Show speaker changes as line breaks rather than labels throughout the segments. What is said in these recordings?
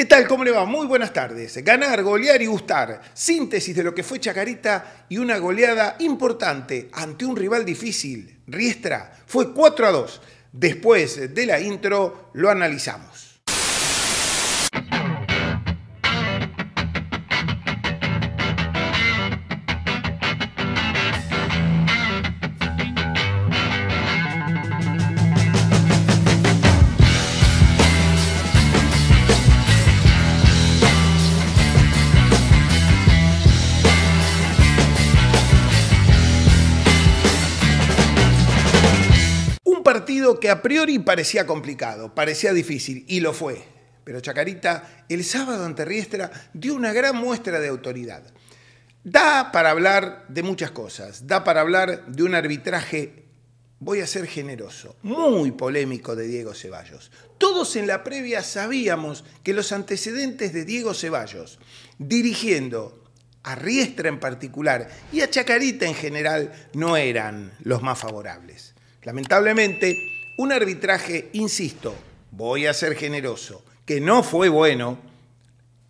¿Qué tal? ¿Cómo le va? Muy buenas tardes. Ganar, golear y gustar. Síntesis de lo que fue Chacarita y una goleada importante ante un rival difícil, Riestra. Fue 4 a 2. Después de la intro lo analizamos. partido que a priori parecía complicado, parecía difícil, y lo fue. Pero Chacarita, el sábado ante Riestra, dio una gran muestra de autoridad. Da para hablar de muchas cosas, da para hablar de un arbitraje, voy a ser generoso, muy polémico de Diego Ceballos. Todos en la previa sabíamos que los antecedentes de Diego Ceballos, dirigiendo a Riestra en particular y a Chacarita en general, no eran los más favorables. Lamentablemente, un arbitraje, insisto, voy a ser generoso, que no fue bueno,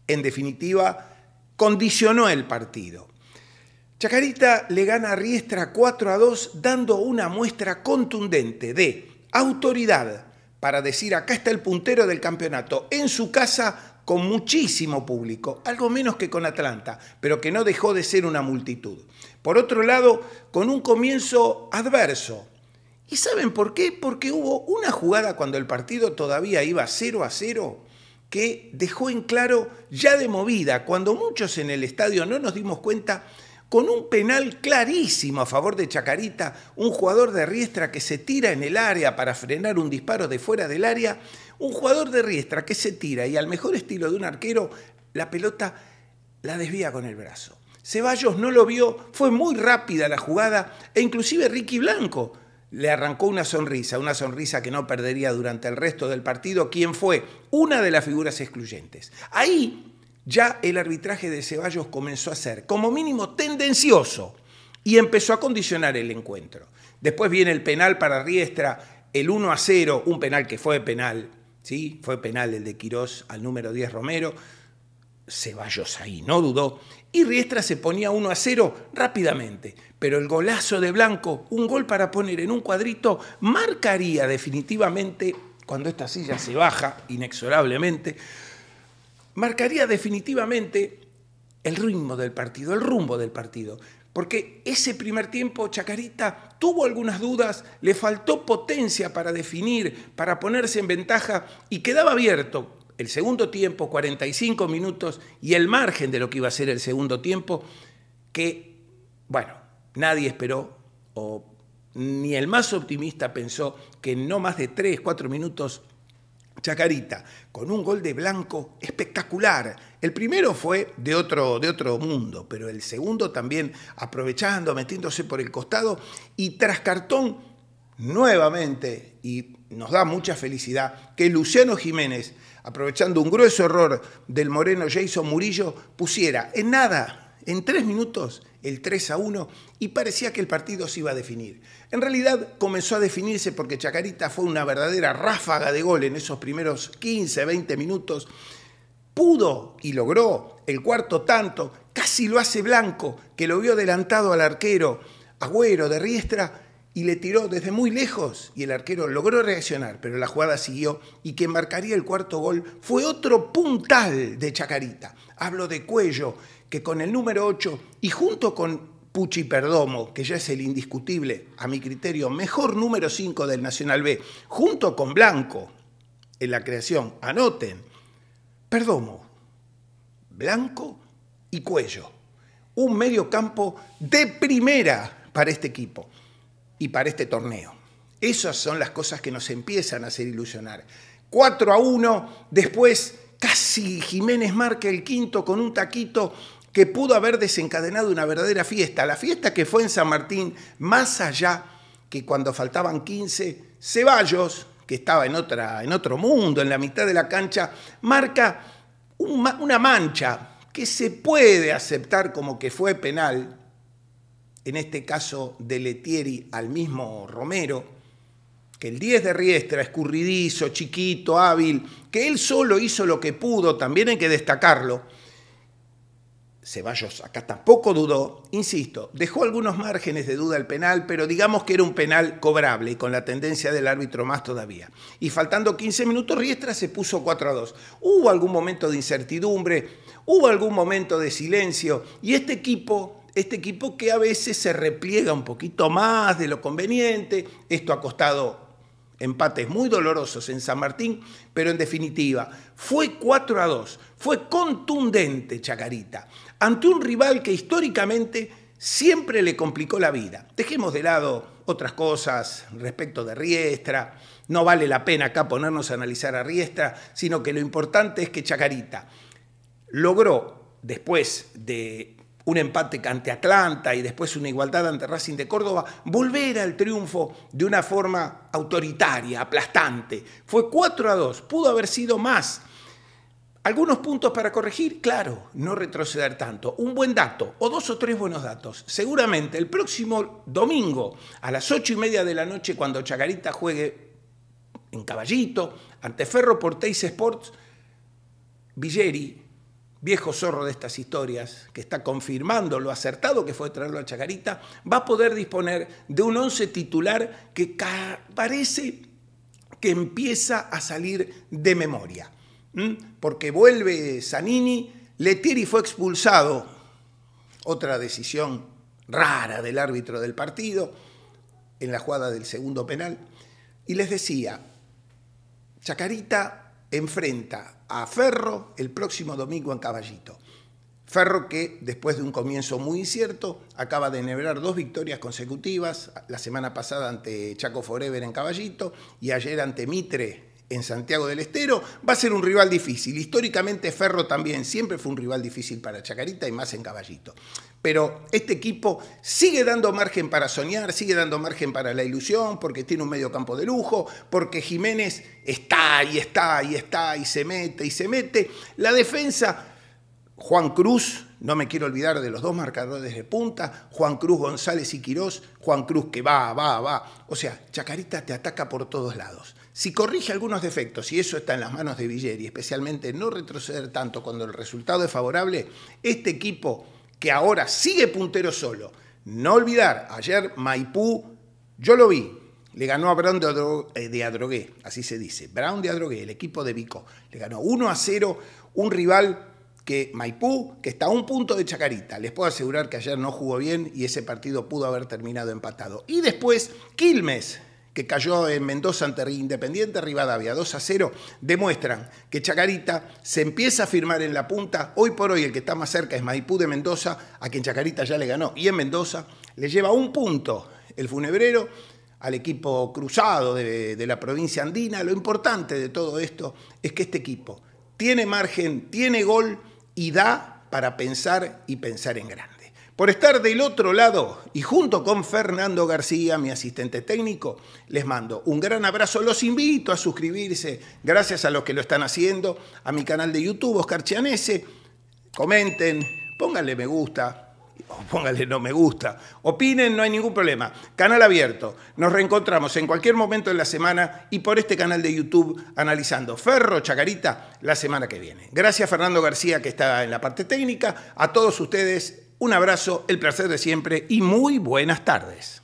en definitiva, condicionó el partido. Chacarita le gana a Riestra 4 a 2 dando una muestra contundente de autoridad para decir acá está el puntero del campeonato en su casa con muchísimo público, algo menos que con Atlanta, pero que no dejó de ser una multitud. Por otro lado, con un comienzo adverso, ¿Y saben por qué? Porque hubo una jugada cuando el partido todavía iba 0 a 0 que dejó en claro ya de movida, cuando muchos en el estadio no nos dimos cuenta, con un penal clarísimo a favor de Chacarita, un jugador de Riestra que se tira en el área para frenar un disparo de fuera del área, un jugador de Riestra que se tira y al mejor estilo de un arquero, la pelota la desvía con el brazo. Ceballos no lo vio, fue muy rápida la jugada e inclusive Ricky Blanco le arrancó una sonrisa, una sonrisa que no perdería durante el resto del partido, quien fue una de las figuras excluyentes. Ahí ya el arbitraje de Ceballos comenzó a ser, como mínimo, tendencioso y empezó a condicionar el encuentro. Después viene el penal para Riestra, el 1 a 0, un penal que fue penal, ¿sí? Fue penal el de Quirós al número 10 Romero. Ceballos ahí no dudó y Riestra se ponía 1 a 0 rápidamente, pero el golazo de Blanco, un gol para poner en un cuadrito, marcaría definitivamente, cuando esta silla se baja inexorablemente, marcaría definitivamente el ritmo del partido, el rumbo del partido. Porque ese primer tiempo Chacarita tuvo algunas dudas, le faltó potencia para definir, para ponerse en ventaja y quedaba abierto el segundo tiempo, 45 minutos, y el margen de lo que iba a ser el segundo tiempo, que, bueno, nadie esperó, o ni el más optimista pensó que en no más de 3, 4 minutos, Chacarita, con un gol de blanco espectacular. El primero fue de otro, de otro mundo, pero el segundo también aprovechando, metiéndose por el costado y tras cartón nuevamente, y nos da mucha felicidad, que Luciano Jiménez aprovechando un grueso error del moreno Jason Murillo, pusiera en nada, en tres minutos, el 3 a 1 y parecía que el partido se iba a definir. En realidad comenzó a definirse porque Chacarita fue una verdadera ráfaga de gol en esos primeros 15, 20 minutos. Pudo y logró el cuarto tanto, casi lo hace Blanco, que lo vio adelantado al arquero Agüero de Riestra y le tiró desde muy lejos y el arquero logró reaccionar, pero la jugada siguió y que marcaría el cuarto gol fue otro puntal de Chacarita. Hablo de Cuello, que con el número 8 y junto con Puchi Perdomo, que ya es el indiscutible, a mi criterio, mejor número 5 del Nacional B, junto con Blanco en la creación, anoten, Perdomo, Blanco y Cuello. Un medio campo de primera para este equipo y para este torneo. Esas son las cosas que nos empiezan a hacer ilusionar. 4 a 1, después casi Jiménez marca el quinto con un taquito que pudo haber desencadenado una verdadera fiesta. La fiesta que fue en San Martín, más allá que cuando faltaban 15, Ceballos, que estaba en, otra, en otro mundo, en la mitad de la cancha, marca una mancha que se puede aceptar como que fue penal, en este caso de Letieri al mismo Romero, que el 10 de Riestra, escurridizo, chiquito, hábil, que él solo hizo lo que pudo, también hay que destacarlo. Ceballos acá tampoco dudó, insisto, dejó algunos márgenes de duda al penal, pero digamos que era un penal cobrable y con la tendencia del árbitro más todavía. Y faltando 15 minutos, Riestra se puso 4 a 2. Hubo algún momento de incertidumbre, hubo algún momento de silencio y este equipo este equipo que a veces se repliega un poquito más de lo conveniente. Esto ha costado empates muy dolorosos en San Martín, pero en definitiva, fue 4 a 2, fue contundente Chacarita, ante un rival que históricamente siempre le complicó la vida. Dejemos de lado otras cosas respecto de Riestra, no vale la pena acá ponernos a analizar a Riestra, sino que lo importante es que Chacarita logró, después de un empate ante Atlanta y después una igualdad ante Racing de Córdoba, volver al triunfo de una forma autoritaria, aplastante. Fue 4 a 2, pudo haber sido más. Algunos puntos para corregir, claro, no retroceder tanto. Un buen dato, o dos o tres buenos datos. Seguramente el próximo domingo a las ocho y media de la noche, cuando Chacarita juegue en Caballito, ante Ferro Porteis Sports, Villeri viejo zorro de estas historias, que está confirmando lo acertado que fue traerlo a Chacarita, va a poder disponer de un once titular que parece que empieza a salir de memoria. Porque vuelve Zanini, Letieri fue expulsado, otra decisión rara del árbitro del partido, en la jugada del segundo penal, y les decía, Chacarita enfrenta a Ferro el próximo domingo en Caballito. Ferro que después de un comienzo muy incierto acaba de enhebrar dos victorias consecutivas, la semana pasada ante Chaco Forever en Caballito y ayer ante Mitre en Santiago del Estero. Va a ser un rival difícil. Históricamente Ferro también siempre fue un rival difícil para Chacarita y más en Caballito. Pero este equipo sigue dando margen para soñar, sigue dando margen para la ilusión, porque tiene un medio campo de lujo, porque Jiménez está y está y está y se mete y se mete. La defensa, Juan Cruz, no me quiero olvidar de los dos marcadores de punta, Juan Cruz González y Quirós, Juan Cruz que va, va, va. O sea, Chacarita te ataca por todos lados. Si corrige algunos defectos, y eso está en las manos de Villeri, especialmente no retroceder tanto cuando el resultado es favorable, este equipo que ahora sigue puntero solo, no olvidar, ayer Maipú, yo lo vi, le ganó a Brown de eh, Adrogué, así se dice, Brown de Adrogué, el equipo de Vico, le ganó 1 a 0, un rival que Maipú, que está a un punto de Chacarita. Les puedo asegurar que ayer no jugó bien y ese partido pudo haber terminado empatado. Y después, Quilmes, que cayó en Mendoza ante Independiente Rivadavia 2 a 0, demuestran que Chacarita se empieza a firmar en la punta. Hoy por hoy el que está más cerca es Maipú de Mendoza, a quien Chacarita ya le ganó. Y en Mendoza le lleva un punto el funebrero al equipo cruzado de, de la provincia andina. Lo importante de todo esto es que este equipo tiene margen, tiene gol y da para pensar y pensar en grande. Por estar del otro lado y junto con Fernando García, mi asistente técnico, les mando un gran abrazo. Los invito a suscribirse, gracias a los que lo están haciendo, a mi canal de YouTube, Oscar Chianese. Comenten, pónganle me gusta, o pónganle no me gusta. Opinen, no hay ningún problema. Canal abierto. Nos reencontramos en cualquier momento de la semana y por este canal de YouTube analizando Ferro Chacarita la semana que viene. Gracias Fernando García que está en la parte técnica. A todos ustedes un abrazo, el placer de siempre y muy buenas tardes.